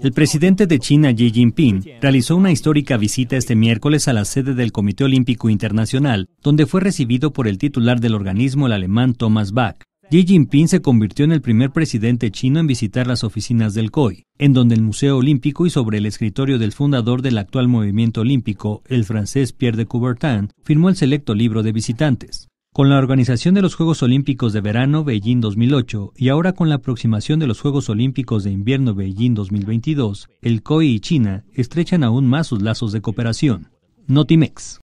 El presidente de China, Xi Jinping, realizó una histórica visita este miércoles a la sede del Comité Olímpico Internacional, donde fue recibido por el titular del organismo, el alemán Thomas Bach. Xi Jinping se convirtió en el primer presidente chino en visitar las oficinas del COI, en donde el Museo Olímpico y sobre el escritorio del fundador del actual movimiento olímpico, el francés Pierre de Coubertin, firmó el selecto libro de visitantes. Con la organización de los Juegos Olímpicos de Verano Beijing 2008 y ahora con la aproximación de los Juegos Olímpicos de Invierno Beijing 2022, el COI y China estrechan aún más sus lazos de cooperación. Notimex.